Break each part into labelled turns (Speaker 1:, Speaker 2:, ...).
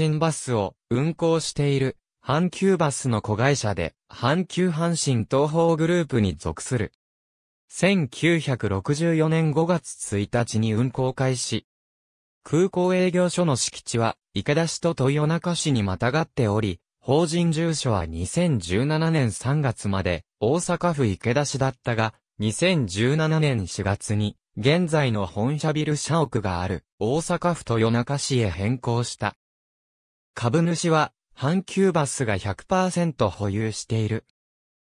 Speaker 1: 新バスを運行している阪急バスの子会社で阪急阪神東方グループに属する。1964年5月1日に運行開始。空港営業所の敷地は池田市と豊中市にまたがっており、法人住所は2017年3月まで大阪府池田市だったが、2017年4月に現在の本社ビル社屋がある大阪府豊中市へ変更した。株主は、阪急バスが100%保有している。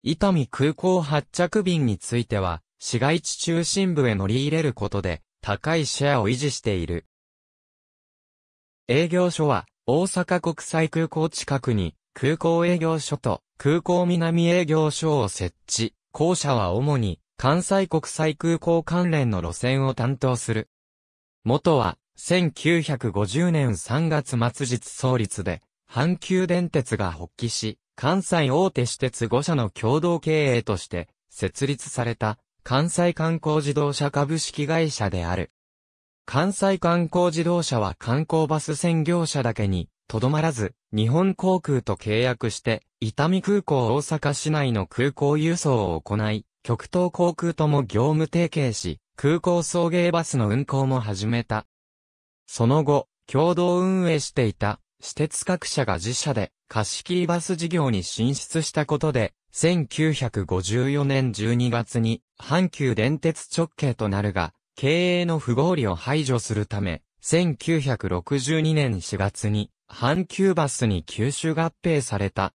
Speaker 1: 伊丹空港発着便については、市街地中心部へ乗り入れることで、高いシェアを維持している。営業所は、大阪国際空港近くに、空港営業所と空港南営業所を設置。校舎は主に、関西国際空港関連の路線を担当する。元は、1950年3月末日創立で、阪急電鉄が発起し、関西大手私鉄5社の共同経営として、設立された、関西観光自動車株式会社である。関西観光自動車は観光バス専業者だけに、とどまらず、日本航空と契約して、伊丹空港大阪市内の空港輸送を行い、極東航空とも業務提携し、空港送迎バスの運行も始めた。その後、共同運営していた、私鉄各社が自社で貸し切りバス事業に進出したことで、1954年12月に阪急電鉄直系となるが、経営の不合理を排除するため、1962年4月に阪急バスに吸収合併された。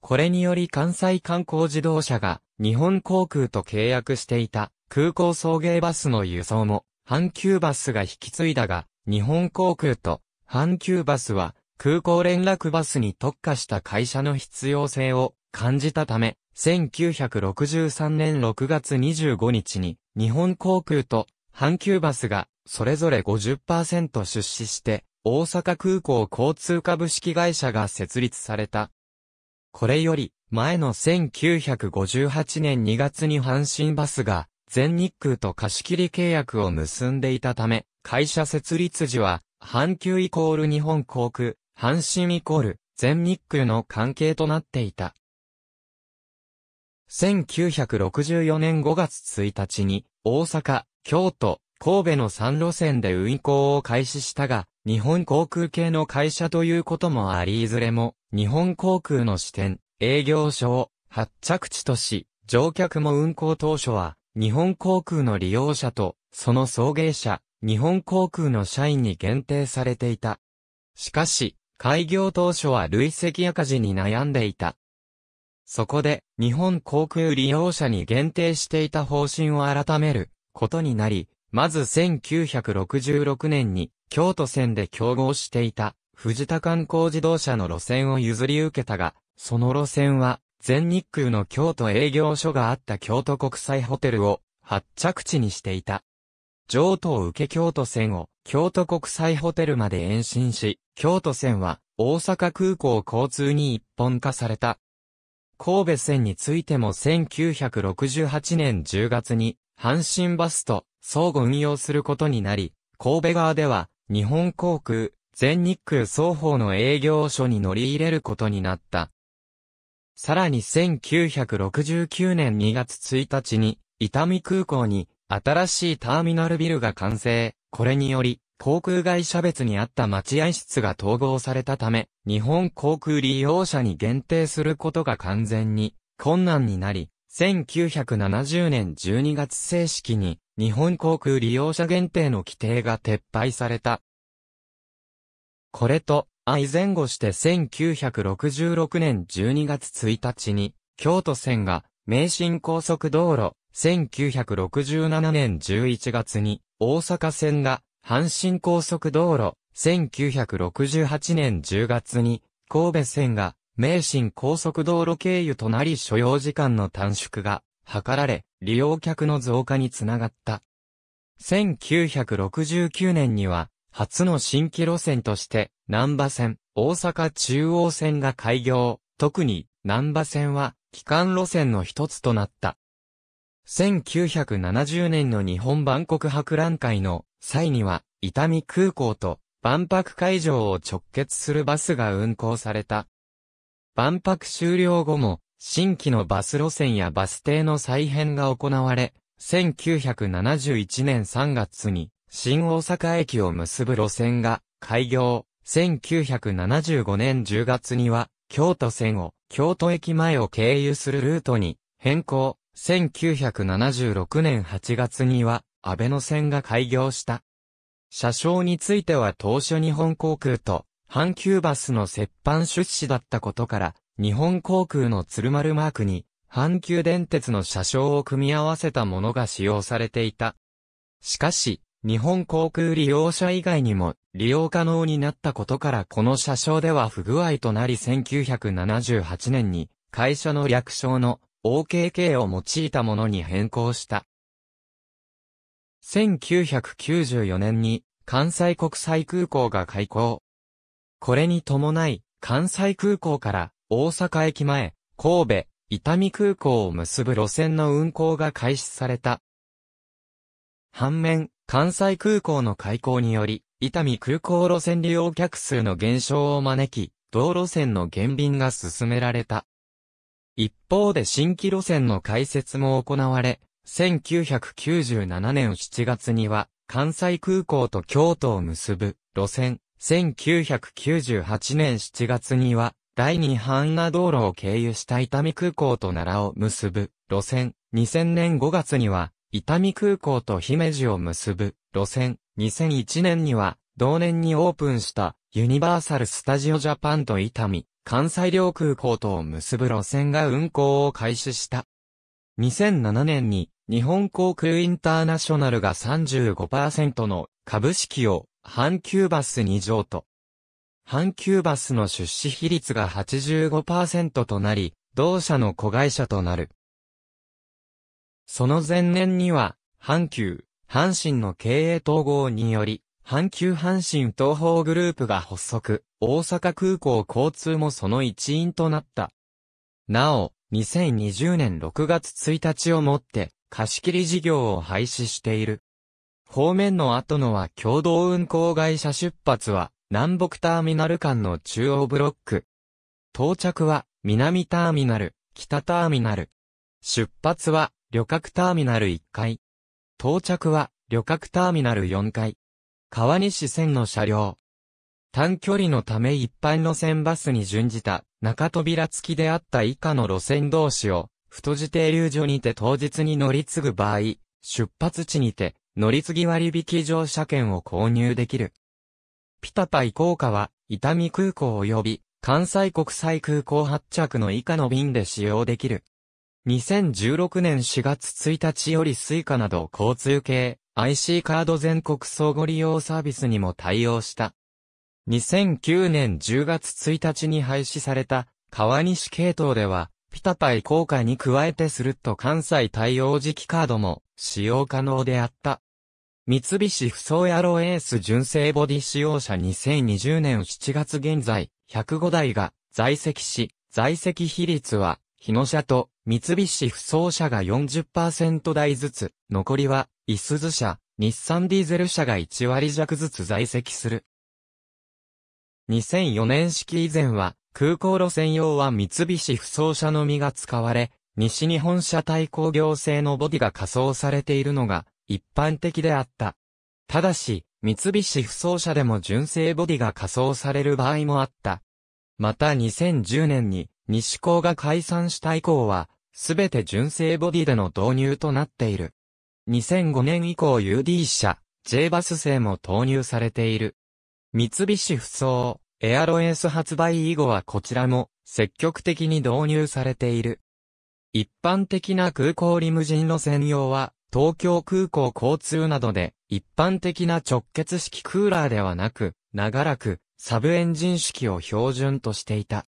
Speaker 1: これにより関西観光自動車が日本航空と契約していた空港送迎バスの輸送も阪急バスが引き継いだが、日本航空と阪急バスは空港連絡バスに特化した会社の必要性を感じたため、1963年6月25日に日本航空と阪急バスがそれぞれ50%出資して大阪空港交通株式会社が設立された。これより前の1958年2月に阪神バスが全日空と貸切契約を結んでいたため、会社設立時は、阪急イコール日本航空、阪神イコール全日空の関係となっていた。1964年5月1日に、大阪、京都、神戸の3路線で運行を開始したが、日本航空系の会社ということもありいずれも、日本航空の支店、営業所を発着地とし、乗客も運行当初は、日本航空の利用者と、その送迎者、日本航空の社員に限定されていた。しかし、開業当初は累積赤字に悩んでいた。そこで、日本航空利用者に限定していた方針を改めることになり、まず1966年に京都線で競合していた藤田観光自動車の路線を譲り受けたが、その路線は全日空の京都営業所があった京都国際ホテルを発着地にしていた。上東受京都線を京都国際ホテルまで延伸し、京都線は大阪空港交通に一本化された。神戸線についても1968年10月に阪神バスと相互運用することになり、神戸側では日本航空、全日空双方の営業所に乗り入れることになった。さらに1969年2月1日に、伊丹空港に新しいターミナルビルが完成。これにより、航空会社別にあった待合室が統合されたため、日本航空利用者に限定することが完全に困難になり、1970年12月正式に日本航空利用者限定の規定が撤廃された。これと愛前後して1966年12月1日に、京都線が、名神高速道路、1967年11月に、大阪線が、阪神高速道路、1968年10月に、神戸線が、名神高速道路経由となり所要時間の短縮が、図られ、利用客の増加につながった。1969年には、初の新規路線として、南波線、大阪中央線が開業、特に南波線は機関路線の一つとなった。1970年の日本万国博覧会の際には、伊丹空港と万博会場を直結するバスが運行された。万博終了後も、新規のバス路線やバス停の再編が行われ、1971年3月に、新大阪駅を結ぶ路線が開業。1975年10月には、京都線を京都駅前を経由するルートに変更。1976年8月には、安倍野線が開業した。車掌については当初日本航空と阪急バスの折半出資だったことから、日本航空の鶴丸マークに、阪急電鉄の車掌を組み合わせたものが使用されていた。しかし、日本航空利用者以外にも、利用可能になったことからこの車掌では不具合となり1978年に会社の略称の OKK を用いたものに変更した。1994年に関西国際空港が開港。これに伴い関西空港から大阪駅前、神戸、伊丹空港を結ぶ路線の運行が開始された。反面、関西空港の開港により、伊丹空港路線利用客数の減少を招き、道路線の減便が進められた。一方で新規路線の開設も行われ、1997年7月には、関西空港と京都を結ぶ路線、1998年7月には、第二半那道路を経由した伊丹空港と奈良を結ぶ路線、2000年5月には、伊丹空港と姫路を結ぶ路線、2001年には、同年にオープンした、ユニバーサル・スタジオ・ジャパンと伊丹、関西両空港とを結ぶ路線が運行を開始した。2007年に、日本航空インターナショナルが35%の株式を、阪急バスに譲渡。阪急バスの出資比率が85%となり、同社の子会社となる。その前年には、阪急、阪神の経営統合により、阪急阪神東方グループが発足、大阪空港交通もその一員となった。なお、2020年6月1日をもって、貸切事業を廃止している。方面の後のは共同運行会社出発は、南北ターミナル間の中央ブロック。到着は、南ターミナル、北ターミナル。出発は、旅客ターミナル1階。到着は、旅客ターミナル4階。川西線の車両。短距離のため一般路線バスに準じた、中扉付きであった以下の路線同士を、太字停留所にて当日に乗り継ぐ場合、出発地にて、乗り継ぎ割引乗車券を購入できる。ピタパイ効果は、伊丹空港及び、関西国際空港発着の以下の便で使用できる。2016年4月1日より Suica など交通系 IC カード全国相互利用サービスにも対応した。2009年10月1日に廃止された川西系統では、ピタパイ効果に加えてスルッと関西対応時期カードも使用可能であった。三菱不走野郎エース純正ボディ使用者2020年7月現在105台が在籍し、在籍比率は日野社と三菱不走車が40%台ずつ、残りは、いすず社、日産ディーゼル社が1割弱ずつ在籍する。2004年式以前は、空港路線用は三菱不走車のみが使われ、西日本車体工業製のボディが仮装されているのが一般的であった。ただし、三菱不走車でも純正ボディが仮装される場合もあった。また2010年に西高が解散した以降は、すべて純正ボディでの導入となっている。2005年以降 UD 車、J バス製も投入されている。三菱不走、エアロエース発売以後はこちらも積極的に導入されている。一般的な空港リムジンの専用は、東京空港交通などで、一般的な直結式クーラーではなく、長らく、サブエンジン式を標準としていた。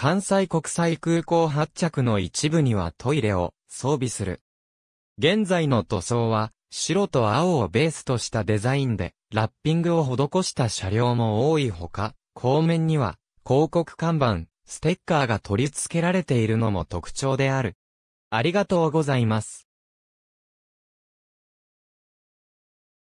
Speaker 1: 関西国際空港発着の一部にはトイレを装備する。現在の塗装は、白と青をベースとしたデザインで、ラッピングを施した車両も多いほか、後面には、広告看板、ステッカーが取り付けられているのも特徴である。ありがとうございます。